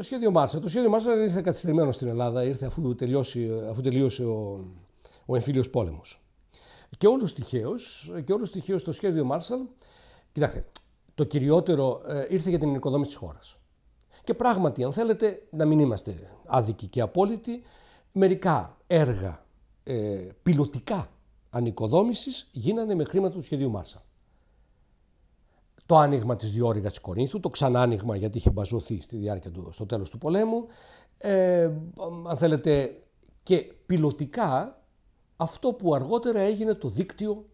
το σχέδιο Μάρσα. Το σχέδιο Μάρσα ήρθε καθυστερημένο στην Ελλάδα, ήρθε αφού, τελειώσει, αφού τελείωσε ο, ο εμφύλιος πόλεμος. Και όλος τυχαίως, και το σχέδιο Μάρσαλ, κοιτάξτε, το κυριότερο ε, ήρθε για την οικοδόμηση της χώρας. Και πράγματι, αν θέλετε, να μην είμαστε άδικοι και απόλυτοι, μερικά έργα ε, πιλωτικά ανοικοδόμησης γίνανε με χρήματα του σχεδίου Μάρσα το άνοιγμα της διόρυγας της Κορίνθου, το ξανάνοιγμα γιατί είχε μπαζωθεί στη διάρκεια του, στο τέλος του πολέμου, ε, αν θέλετε, και πιλωτικά αυτό που αργότερα έγινε το δίκτυο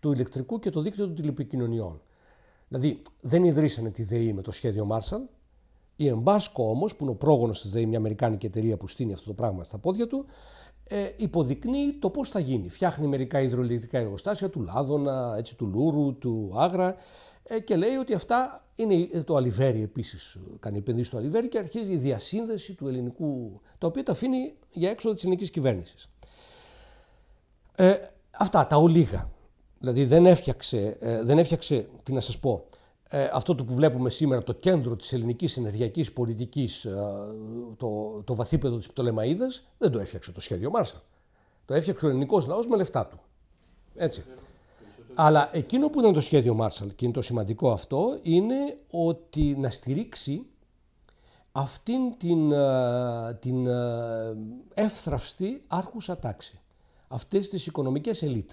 του ηλεκτρικού και το δίκτυο των τηλεπικοινωνιών. Δηλαδή δεν ιδρύσανε τη ΔΕΗ με το σχέδιο Marshall, η Εμπάσκο όμως, που είναι ο πρόγονος της ΔΕΗ, μια Αμερικάνικη εταιρεία που στείνει αυτό το πράγμα στα πόδια του, ε, υποδεικνύει το πώς θα γίνει. Φτιάχνει μερικά υδροελεκτρικά εργοστάσια του Λάδωνα, έτσι, του Λούρου, του Άγρα ε, και λέει ότι αυτά είναι ε, το Αλιβέρι επίσης, ε, κάνει επενδύσεις στο Αλιβέρι και αρχίζει η διασύνδεση του ελληνικού, τα οποία τα αφήνει για έξοδο της ελληνικής κυβέρνησης. Ε, αυτά, τα ολίγα. Δηλαδή δεν έφτιαξε, δεν έφτιαξε τι να σας πω, αυτό το που βλέπουμε σήμερα το κέντρο της ελληνικής ενεργειακής πολιτικής, το, το βαθύπεδο της Πτολεμαίδας, δεν το έφτιαξε το σχέδιο Μάρσα. Το έφτιαξε ο ελληνικός λαός με λεφτά του. Έτσι. Αλλά εκείνο που ήταν το σχέδιο Μάρσαλ και είναι το σημαντικό αυτό είναι ότι να στηρίξει αυτήν την, ε, την ε, εύθραυστη άρχουσα τάξη, αυτές τις οικονομικές ελίτ.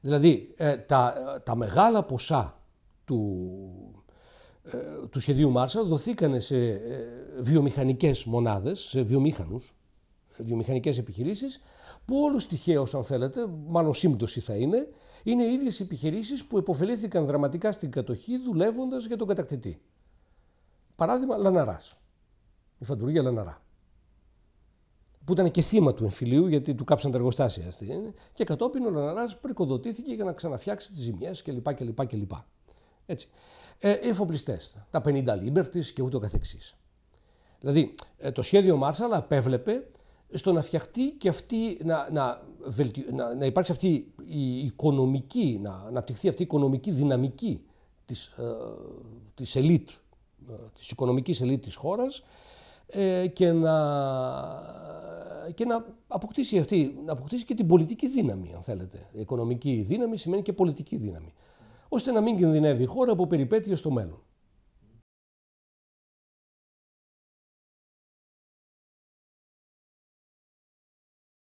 Δηλαδή ε, τα, τα μεγάλα ποσά του, του σχεδίου Μάρσαλ δοθήκανε σε βιομηχανικές μονάδες, σε βιομήχανους, βιομηχανικές επιχειρήσεις που όλους τυχαίως αν θέλετε, μάλλον σύμπτωση θα είναι, είναι οι ίδιες επιχειρήσεις που υποφελήθηκαν δραματικά στην κατοχή δουλεύοντας για τον κατακτητή. Παράδειγμα Λαναράς, η φαντουργία Λαναρά που ήταν και θύμα του εμφυλίου γιατί του κάψαν τα εργοστάσια. Και κατόπιν ο Λαναράς πρικοδοτήθηκε για να ξαναφτιάξει τις ζημιές κλπ. κλπ, κλπ. Έτσι. Ε, εφοπλιστές, τα 50 Λίμπερτη και ούτω καθεξής. Δηλαδή, ε, το σχέδιο Μάρσαλ απέβλεπε στο να φτιαχτεί και αυτή, να, να, να, να υπάρξει αυτή η οικονομική, να αναπτυχθεί αυτή η οικονομική δυναμική της, ε, της ελίτ, ε, της οικονομικής ελίτ της χώρας ε, και, να, και να αποκτήσει αυτή, να αποκτήσει και την πολιτική δύναμη, αν θέλετε. Η οικονομική δύναμη σημαίνει και πολιτική δύναμη, ώστε να μην κινδυνεύει η χώρα από περιπέτειες στο μέλλον.